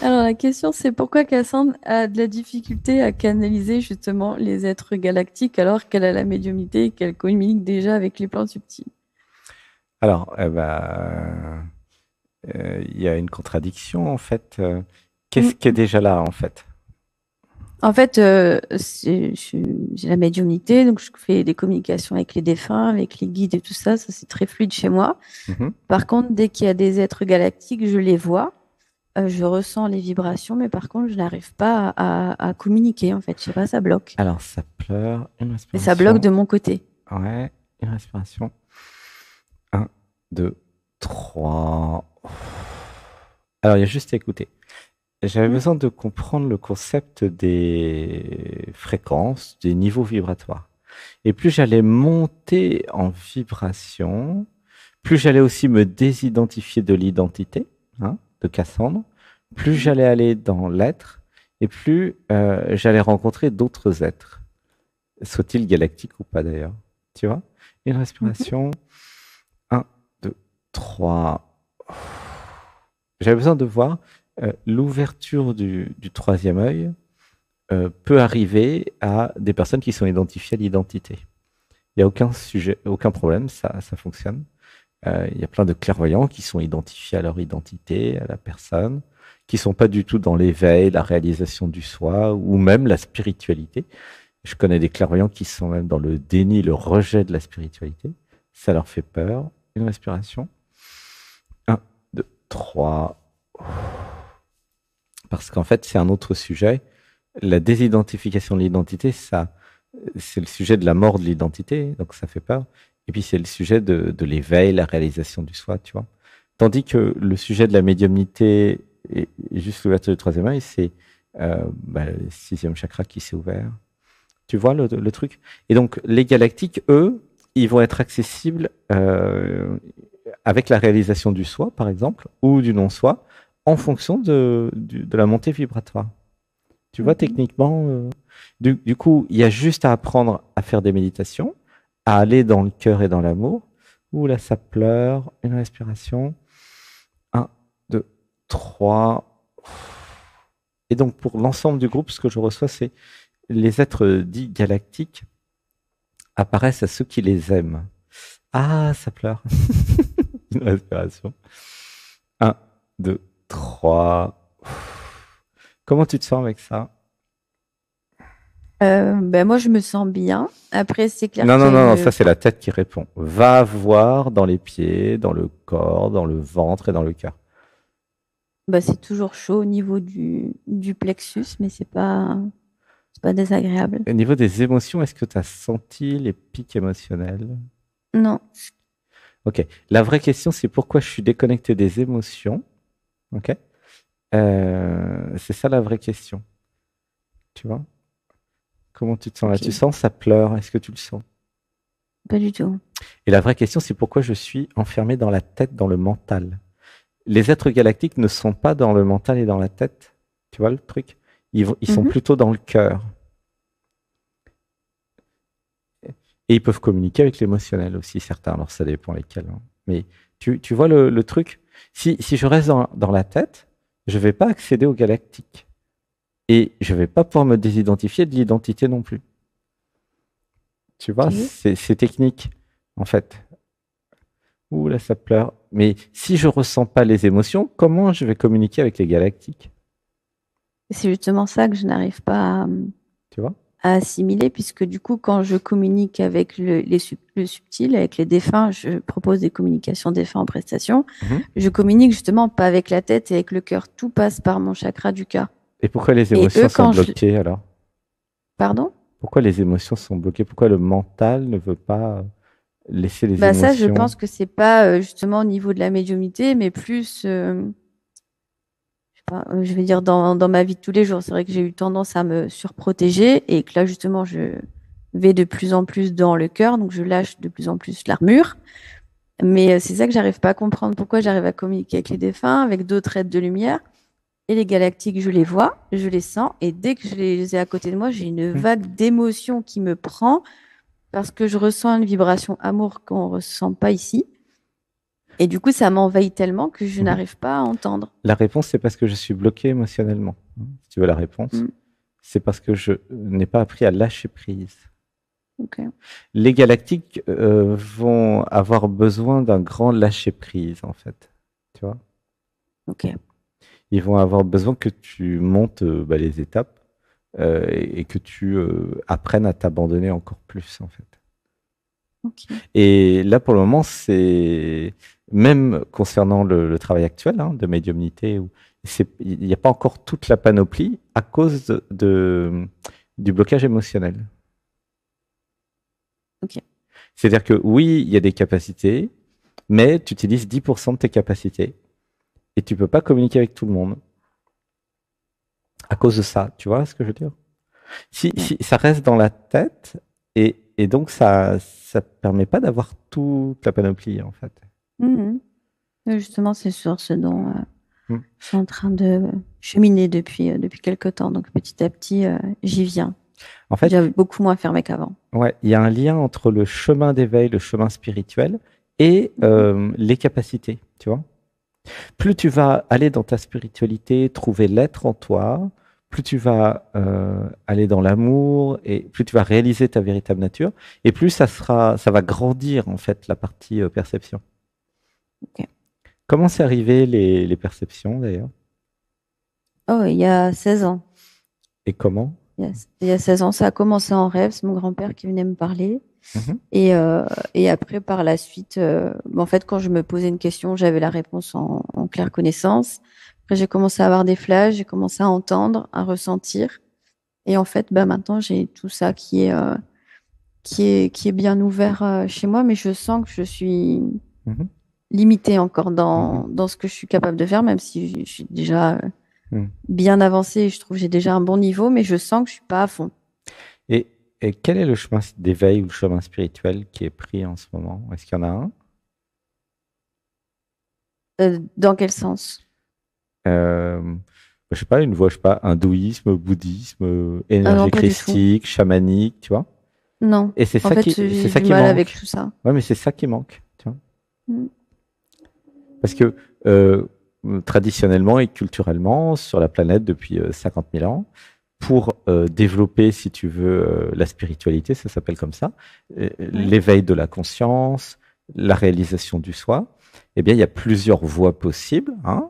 Alors la question c'est pourquoi Cassandre a de la difficulté à canaliser justement les êtres galactiques alors qu'elle a la médiumnité et qu'elle communique déjà avec les plans subtils Alors, eh ben, euh, il y a une contradiction en fait. Euh, qu'est-ce mm. qui est déjà là en fait en fait, euh, j'ai la médiumnité, donc je fais des communications avec les défunts, avec les guides et tout ça. Ça, c'est très fluide chez moi. Mm-hmm. Par contre, dès qu'il y a des êtres galactiques, je les vois. Euh, je ressens les vibrations, mais par contre, je n'arrive pas à, communiquer, en fait. Je sais pas, ça bloque. Alors, ça pleure, une respiration. Et ça bloque de mon côté. Ouais, une respiration. Un, deux, trois. Alors, il y a juste à écouter. J'avais mmh. besoin de comprendre le concept des fréquences, des niveaux vibratoires. Et plus j'allais monter en vibration, plus j'allais aussi me désidentifier de l'identité hein, de Cassandre, plus j'allais aller dans l'être, et plus euh, j'allais rencontrer d'autres êtres. Soit-il galactique ou pas d'ailleurs. Tu vois Une respiration. Mhm. Un, deux, trois. J'avais besoin de voir euh, l'ouverture du, troisième œil euh, peut arriver à des personnes qui sont identifiées à l'identité. Il n'y a aucun sujet, aucun problème, ça, ça fonctionne. Il y a plein de clairvoyants qui sont identifiés à leur identité, à la personne qui sont pas du tout dans l'éveil, la réalisation du soi ou même la spiritualité. Je connais des clairvoyants qui sont même dans le déni, le rejet de la spiritualité. Ça leur fait peur. Une respiration. Un, deux, trois. Parce qu'en fait, c'est un autre sujet. La désidentification de l'identité, ça, c'est le sujet de la mort de l'identité, donc ça fait peur. Et puis c'est le sujet de, l'éveil, la réalisation du soi, tu vois. Tandis que le sujet de la médiumnité et juste l'ouverture du troisième œil, c'est euh, bah, le sixième chakra qui s'est ouvert. Tu vois le, le truc Et donc, les galactiques, eux, ils vont être accessibles euh, avec la réalisation du soi, par exemple, ou du non-soi, en fonction de, la montée vibratoire. Tu vois, mhm. techniquement, euh, du, du, coup, il y a juste à apprendre à faire des méditations, à aller dans le cœur et dans l'amour. Ouh là, ça pleure, une respiration. 3. Et donc pour l'ensemble du groupe, ce que je reçois, c'est les êtres dits galactiques apparaissent à ceux qui les aiment. Ah, ça pleure. Une respiration. 1, 2, 3. Comment tu te sens avec ça euh, ben moi, je me sens bien. Après, c'est clair. Non, non, non, non, ça, c'est la tête qui répond. Va voir dans les pieds, dans le corps, dans le ventre et dans le cœur. Bah, c'est toujours chaud au niveau du, plexus, mais c'est pas pas désagréable. Au niveau des émotions, est-ce que tu as senti les pics émotionnels Non. Ok. La vraie question, c'est pourquoi je suis déconnecté des émotions. Ok. Euh, c'est ça la vraie question. Tu vois Comment tu te sens Tu sens ça pleure Est-ce que tu le sens Pas du tout. Et la vraie question, c'est pourquoi je suis enfermé dans la tête, dans le mental les êtres galactiques ne sont pas dans le mental et dans la tête. Tu vois le truc Ils, sont mhm. plutôt dans le cœur. Et ils peuvent communiquer avec l'émotionnel aussi, certains. Alors, ça dépend lesquels. Hein. Mais tu, vois le, truc si, je reste dans, la tête, je ne vais pas accéder aux galactiques. Et je ne vais pas pouvoir me désidentifier de l'identité non plus. Tu vois, c'est technique, en fait. Ouh là, ça pleure. Mais si je ressens pas les émotions, comment je vais communiquer avec les galactiques C'est justement ça que je n'arrive pas à, euh, tu assimiler, puisque du coup, quand je communique avec le, les subtils, subtil, avec les défunts, je propose des communications défunts en prestation. Mhm. Je communique justement pas avec la tête et avec le cœur. Tout passe par mon chakra du cœur. Et pourquoi les émotions sont bloquées alors Pardon Pourquoi les émotions sont bloquées Pourquoi le mental ne veut pas bah Ça, je pense que c'est pas euh, justement au niveau de la médiumité mais plus, euh, euh, je, vais dire dans, dans, ma vie de tous les jours. C'est vrai que j'ai eu tendance à me surprotéger et que là, justement, je vais de plus en plus dans le cœur, donc je lâche de plus en plus l'armure. Mais c'est ça que j'arrive pas à comprendre. Pourquoi j'arrive à communiquer avec les défunts, avec d'autres aides de lumière et les galactiques, je les vois, je les sens, et dès que je les ai à côté de moi, j'ai une mmh. vague d'émotion qui me prend parce que je ressens une vibration amour qu'on ne ressent pas ici. Et du coup, ça m'envahit tellement que je mhm. n'arrive pas à entendre. La réponse, c'est parce que je suis bloqué émotionnellement. Hein, si tu veux la réponse, mm. c'est parce que je n'ai pas appris à lâcher prise. Les galactiques euh, vont avoir besoin d'un grand lâcher prise, en fait. Tu vois Ok. Ils vont avoir besoin que tu montes euh, bah, les étapes euh, et, que tu euh, apprennes à t'abandonner encore plus, en fait. Et là, pour le moment, c'est même concernant le, travail actuel hein, de médiumnité, il n'y a pas encore toute la panoplie à cause de, du blocage émotionnel. C'est-à-dire que oui, il y a des capacités, mais tu utilises 10% de tes capacités et tu peux pas communiquer avec tout le monde à cause de ça. Tu vois ce que je veux dire si, ça reste dans la tête et, donc ça ça permet pas d'avoir toute la panoplie en fait. Mhm. Justement, c'est sur ce dont euh, mm. je suis en train de cheminer depuis euh, depuis quelque temps. Donc petit à petit, euh, j'y viens. En fait, j'avais beaucoup moins fermé qu'avant. Ouais, il y a un lien entre le chemin d'éveil, le chemin spirituel et les capacités, tu vois. Plus tu vas aller dans ta spiritualité, trouver l'être en toi, plus tu vas euh, aller dans l'amour et plus tu vas réaliser ta véritable nature, et plus ça sera, ça va grandir en fait la partie euh, perception. Comment c'est arrivé les, perceptions d'ailleurs Oh, il y a 16 ans. Et comment il il y a 16 ans, ça a commencé en rêve. C'est mon grand-père qui venait me parler. Mhm. Euh, et, après, par la suite, euh, en fait, quand je me posais une question, j'avais la réponse en, claire connaissance. Après, j'ai commencé à avoir des flashs, j'ai commencé à entendre, à ressentir. Et en fait, bah, maintenant, j'ai tout ça qui est, euh, qui est, qui est bien ouvert chez moi, mais je sens que je suis mhm. limitée encore dans, mhm. dans ce que je suis capable de faire, même si je, suis déjà bien avancée et je trouve que j'ai déjà un bon niveau, mais je sens que je suis pas à fond. Et et quel est le chemin d'éveil ou le chemin spirituel qui est pris en ce moment Est-ce qu'il y en a un euh, Dans quel sens Je euh, bah, Je sais pas, une voie, je sais pas, hindouisme, bouddhisme, euh, ah énergie christique, chamanique, tu vois Non. Et c'est ça fait, qui, c'est mal manque. avec tout ça. Ouais, mais c'est ça qui manque, tu vois mm. Parce que traditionnellement et culturellement, sur la planète depuis 50 000 ans, pour euh, développer, si tu veux, euh, la spiritualité, ça s'appelle comme ça, euh, l'éveil de la conscience, la réalisation du soi, eh bien, il y a plusieurs voies possibles. Hein.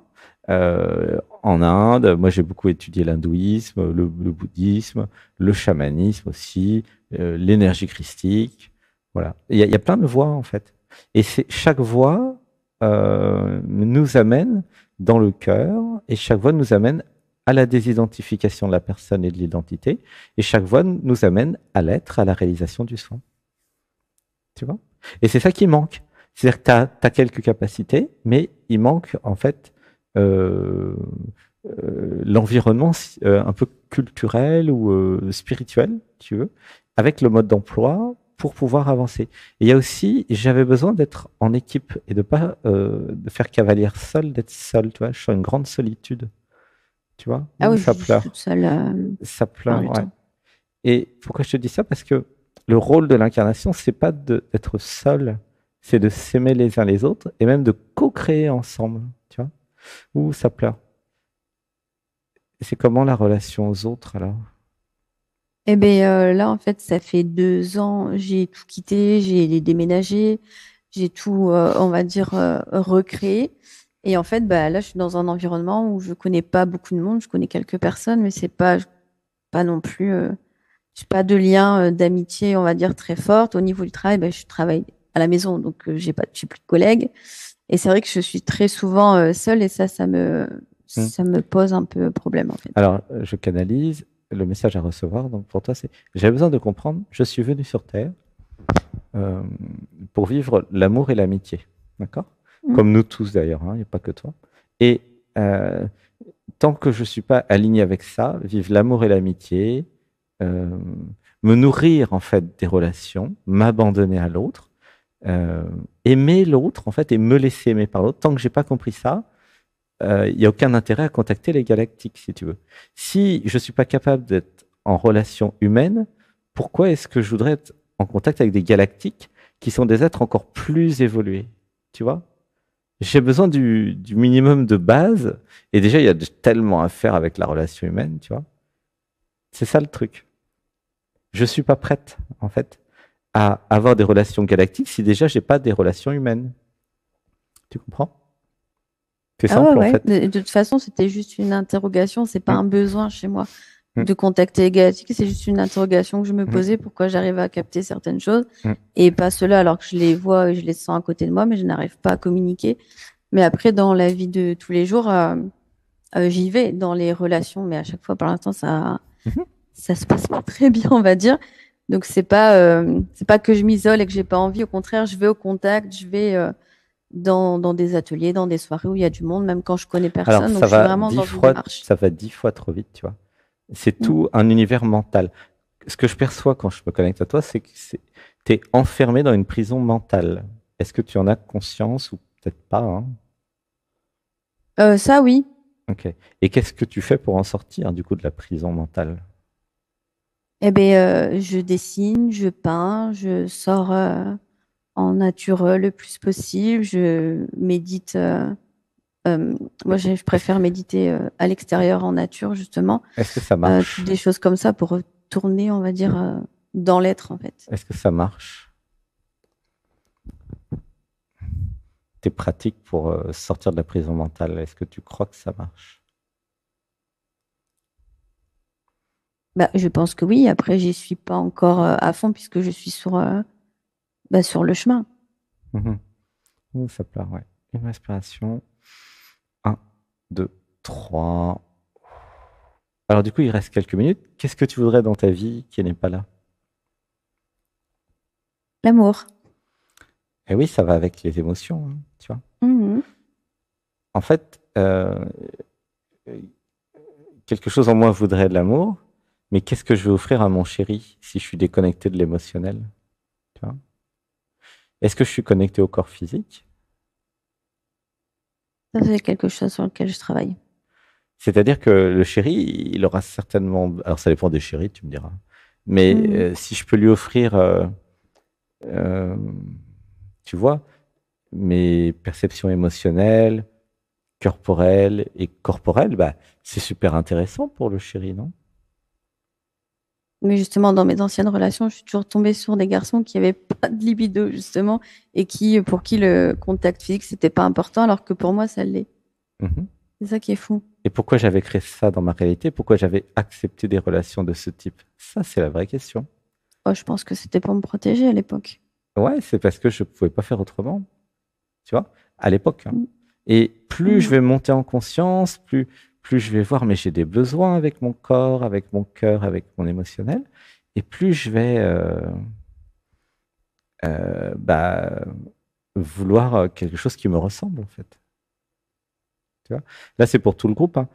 en Inde, moi j'ai beaucoup étudié l'hindouisme, le, bouddhisme, le chamanisme aussi, l'énergie christique. Voilà, il y, il y, a plein de voies en fait. Et chaque voie nous amène dans le cœur et chaque voie nous amène à la désidentification de la personne et de l'identité, et chaque voie nous amène à l'être, à la réalisation du soin. Tu vois Et c'est ça qui manque. C'est-à-dire que tu as, quelques capacités, mais il manque en fait euh, euh, l'environnement euh, un peu culturel ou spirituel, tu veux, avec le mode d'emploi pour pouvoir avancer. Et il y a aussi, j'avais besoin d'être en équipe et de pas de faire cavalier seul, d'être seul. Tu vois, je suis une grande solitude tu vois. Ah oui, ça je euh, ça pleure, ouais. Et pourquoi je te dis ça Parce que le rôle de l'incarnation, c'est pas d'être seul, c'est de s'aimer les uns les autres et même de co-créer ensemble, tu vois. Ouh, ça pleure. C'est comment la relation aux autres alors Eh bien euh, là, en fait, ça fait deux ans, j'ai tout quitté, j'ai déménagé, j'ai tout, euh, on va dire, recréé. Et en fait, bah, là, je suis dans un environnement où je connais pas beaucoup de monde. Je connais quelques personnes, mais c'est pas pas non plus. n'ai euh, pas de lien euh, d'amitié, on va dire très forte. Au niveau du travail, bah, je travaille à la maison, donc je euh, j'ai pas, plus de collègues. Et c'est vrai que je suis très souvent seule, et ça, ça me mmh. ça me pose un peu problème en fait. Alors, je canalise le message à recevoir. Donc pour toi, c'est j'ai besoin de comprendre. Je suis venu sur Terre pour vivre l'amour et l'amitié. D'accord Mm. comme nous tous d'ailleurs, il hein, n'y a pas que toi. Et euh, tant que je ne suis pas aligné avec ça, vivre l'amour et l'amitié, euh, me nourrir en fait des relations, m'abandonner à l'autre, euh, aimer l'autre en fait et me laisser aimer par l'autre, tant que j'ai pas compris ça, il n'y a aucun intérêt à contacter les galactiques si tu veux. Si je ne suis pas capable d'être en relation humaine, pourquoi est-ce que je voudrais être en contact avec des galactiques qui sont des êtres encore plus évolués Tu vois j'ai besoin du, du, minimum de base. Et déjà, il y a tellement à faire avec la relation humaine, tu vois. C'est ça le truc. Je suis pas prête, en fait, à avoir des relations galactiques si déjà j'ai pas des relations humaines. Tu comprends C'est ah simple, en fait. De, toute façon, c'était juste une interrogation, c'est pas mm. un besoin chez moi. Mm. de contacter égatique, c'est juste une interrogation que je me mm. posais, pourquoi j'arrive à capter certaines choses mm. et pas cela alors que je les vois et je les sens à côté de moi, mais je n'arrive pas à communiquer. Mais après, dans la vie de tous les jours, euh, euh, j'y vais dans les relations, mais à chaque fois, par l'instant, ça, mm-hmm. ça se passe pas très bien, on va dire. Donc c'est pas, euh, c'est pas que je m'isole et que j'ai pas envie. Au contraire, je vais au contact, je vais dans, dans, des ateliers, dans des soirées où il y a du monde, même quand je connais personne. donc je suis vraiment Ça va dix fois trop vite, tu vois. C'est mm. tout un univers mental. Ce que je perçois quand je me connecte à toi, c'est que tu es enfermé dans une prison mentale. Est-ce que tu en as conscience ou peut-être pas hein euh, Ça, oui. Ok. Et qu'est-ce que tu fais pour en sortir du coup de la prison mentale Eh bien, euh, je dessine, je peins, je sors euh, en nature le plus possible, je médite euh, moi, je, préfère méditer euh, à l'extérieur, en nature, justement. Est-ce que ça euh, marche Des choses comme ça pour retourner, on va dire, dans l'être, en fait. Est-ce que ça marche Tes pratiques pour sortir de la prison mentale, est-ce que tu crois que ça marche bah, Je pense que oui. Après, j'y suis pas encore à fond puisque je suis sur, bah, sur le chemin. Mmh ça pleure oui. Une respiration. 2, 3. Alors du coup, il reste quelques minutes. Qu'est-ce que tu voudrais dans ta vie qui n'est pas là L'amour. Eh oui, ça va avec les émotions, hein, tu vois. Mmh. En fait, euh, quelque chose en moi voudrait de l'amour, mais qu'est-ce que je vais offrir à mon chéri si je suis déconnecté de l'émotionnel Est-ce que je suis connecté au corps physique ça, c'est quelque chose sur lequel je travaille. C'est-à-dire que le chéri, il aura certainement. Alors, ça dépend des chéris, tu me diras. Mais mm. euh, si je peux lui offrir. Euh, euh, tu vois, mes perceptions émotionnelles, corporelles et corporelles, bah, c'est super intéressant pour le chéri, non mais justement, dans mes anciennes relations, je suis toujours tombée sur des garçons qui n'avaient pas de libido, justement, et qui, pour qui le contact physique, c'était pas important, alors que pour moi, ça l'est. Mhm. C'est ça qui est fou. Et pourquoi j'avais créé ça dans ma réalité Pourquoi j'avais accepté des relations de ce type Ça, c'est la vraie question. Oh, je pense que c'était pour me protéger à l'époque. Ouais, c'est parce que je ne pouvais pas faire autrement. Tu vois À l'époque. Hein. Mm. Et plus mm. je vais monter en conscience, plus plus je vais voir, mais j'ai des besoins avec mon corps, avec mon cœur, avec mon émotionnel, et plus je vais euh, euh, bah, vouloir euh, quelque chose qui me ressemble, en fait. Là, c'est pour tout le groupe. Hein.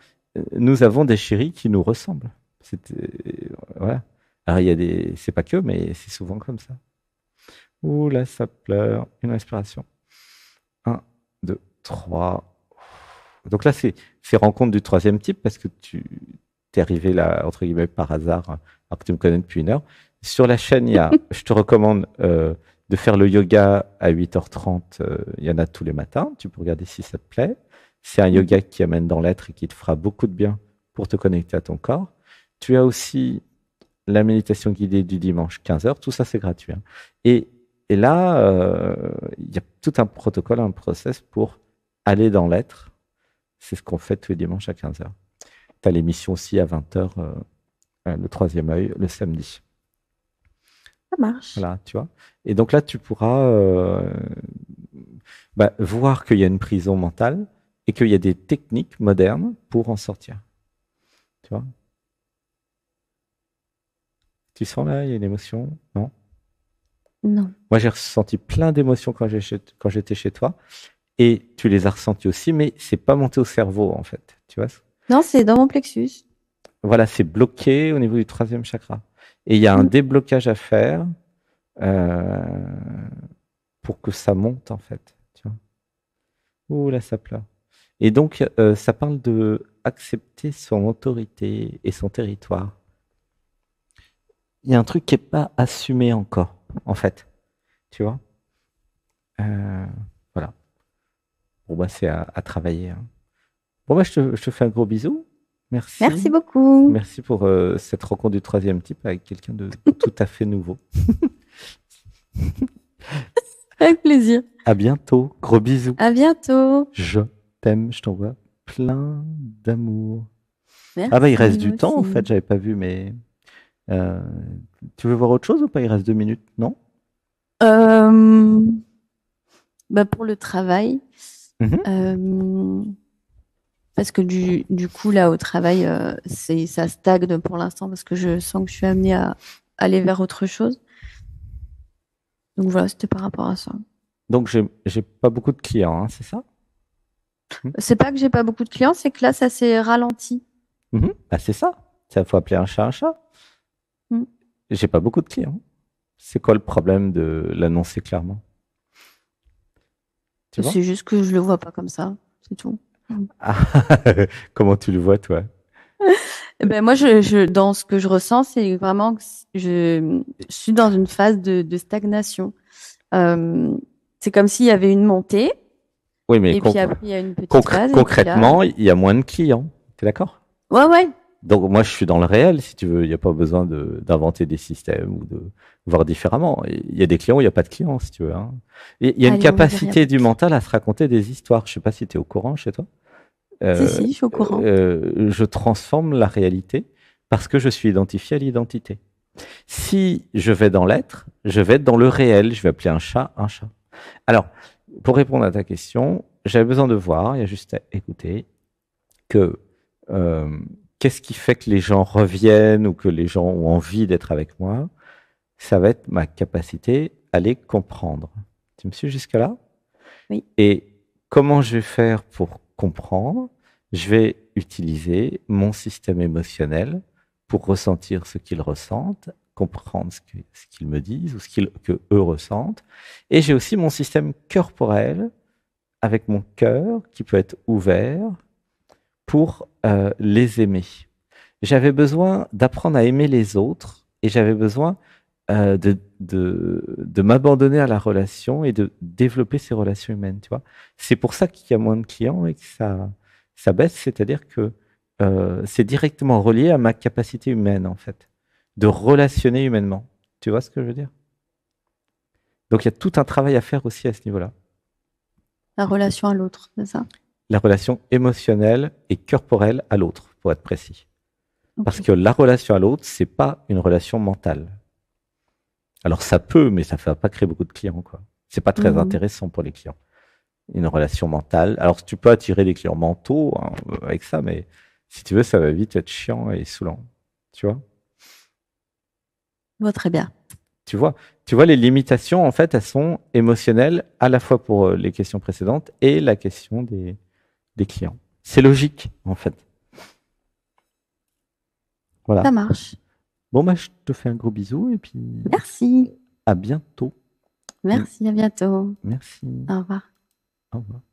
Nous avons des chéris qui nous ressemblent. voilà. Alors, il y a des. C'est pas que, mais c'est souvent comme ça. Ouh, là, ça pleure. Une respiration. 1, 2, 3. Donc là, c'est rencontre du troisième type parce que tu es arrivé là, entre guillemets, par hasard, alors que tu me connais depuis une heure. Sur la chaîne, il y a, je te recommande euh, de faire le yoga à 8h30. Euh, il y en a tous les matins. Tu peux regarder si ça te plaît. C'est un yoga qui amène dans l'être et qui te fera beaucoup de bien pour te connecter à ton corps. Tu as aussi la méditation guidée du dimanche 15h. Tout ça, c'est gratuit. Hein. Et, et, là, euh, il y a tout un protocole, un process pour aller dans l'être c'est ce qu'on fait tous les dimanches à 15h. Tu as l'émission aussi à 20h, euh, euh, le troisième œil, le samedi. Ça marche. Voilà, tu vois. Et donc là, tu pourras euh, bah, voir qu'il y a une prison mentale et qu'il y a des techniques modernes pour en sortir. Tu Tu sens là, il y a une émotion Non Non. Moi, j'ai ressenti plein d'émotions quand j'étais chez toi et tu les as ressentis aussi, mais c'est pas monté au cerveau en fait. Tu vois Non, c'est dans mon plexus. Voilà, c'est bloqué au niveau du troisième chakra. Et il y a un mm. déblocage à faire euh, pour que ça monte en fait. Tu vois Ouh là, ça pleure. Et donc, euh, ça parle de accepter son autorité et son territoire. Il y a un truc qui n'est pas assumé encore, en fait. Tu vois euh... Bon, bah, c'est à, travailler. Hein. Bon, bah, je te, fais un gros bisou. Merci. Merci beaucoup. Merci pour euh, cette rencontre du troisième type avec quelqu'un de tout à fait nouveau. avec plaisir. À bientôt. Gros bisous. À bientôt. Je t'aime. Je t'envoie plein d'amour. Ah, bah, il reste du temps, en fait. J'avais pas vu, mais. Euh, tu veux voir autre chose ou pas Il reste deux minutes, non euh, bah Pour le travail, Mhm. Euh, parce que du, coup, là, au travail, euh, ça stagne pour l'instant parce que je sens que je suis amenée à aller vers autre chose. Donc voilà, c'était par rapport à ça. Donc j'ai pas beaucoup de clients, hein, c'est ça C'est pas que j'ai pas beaucoup de clients, c'est que là, ça s'est ralenti. Mhm. Bah, c'est ça. Il faut appeler un chat un chat. Mm. J'ai pas beaucoup de clients. C'est quoi le problème de l'annoncer clairement c'est juste que je le vois pas comme ça, c'est tout. Ah, comment tu le vois, toi eh ben moi, je, dans ce que je ressens, c'est vraiment que je, suis dans une phase de, stagnation. Euh, c'est comme s'il y avait une montée. Oui, mais il y a une petite concrètement, il y a moins de clients. T'es d'accord Ouais, ouais. Donc moi, je suis dans le réel, si tu veux. Il n'y a pas besoin d'inventer des systèmes ou de voir différemment. Il y a des clients il n'y a pas de clients, si tu veux. Hein. il y a une capacité du mental à se raconter des histoires. Je ne sais pas si tu es au courant chez toi. Euh, si, si, je suis au courant. Euh, je transforme la réalité parce que je suis identifié à l'identité. Si je vais dans l'être, je vais être dans le réel. Je vais appeler un chat un chat. Alors, pour répondre à ta question, j'avais besoin de voir, il y a juste à écouter, que euh, qu'est-ce qui fait que les gens reviennent ou que les gens ont envie d'être avec moi Ça va être ma capacité à les comprendre. Tu me suis jusque-là Oui. Et comment je vais faire pour comprendre Je vais utiliser mon système émotionnel pour ressentir ce qu'ils ressentent, comprendre ce qu'ils me disent ou ce qu'eux que ressentent. Et j'ai aussi mon système corporel avec mon cœur qui peut être ouvert pour euh, les aimer. J'avais besoin d'apprendre à aimer les autres et j'avais besoin euh, de, de, de m'abandonner à la relation et de développer ces relations humaines. Tu vois, c'est pour ça qu'il y a moins de clients et que ça, ça baisse. C'est-à-dire que euh, c'est directement relié à ma capacité humaine en fait, de relationner humainement. Tu vois ce que je veux dire Donc il y a tout un travail à faire aussi à ce niveau-là. La relation à l'autre, c'est ça la relation émotionnelle et corporelle à l'autre, pour être précis. Parce que la relation à l'autre, c'est pas une relation mentale. Alors ça peut, mais ça ne va pas créer beaucoup de clients. quoi. C'est pas très mhm. intéressant pour les clients. Une relation mentale. Alors tu peux attirer des clients mentaux hein, avec ça, mais si tu veux, ça va vite être chiant et saoulant. Tu vois Très bien. Tu vois, tu vois, les limitations, en fait, elles sont émotionnelles à la fois pour euh, les questions précédentes et la question des, des clients. C'est logique, en fait. Voilà. Ça marche. Bon, bah, je te fais un gros bisou et puis. Merci. À bientôt. Merci, à bientôt. Merci. Au revoir. Au revoir.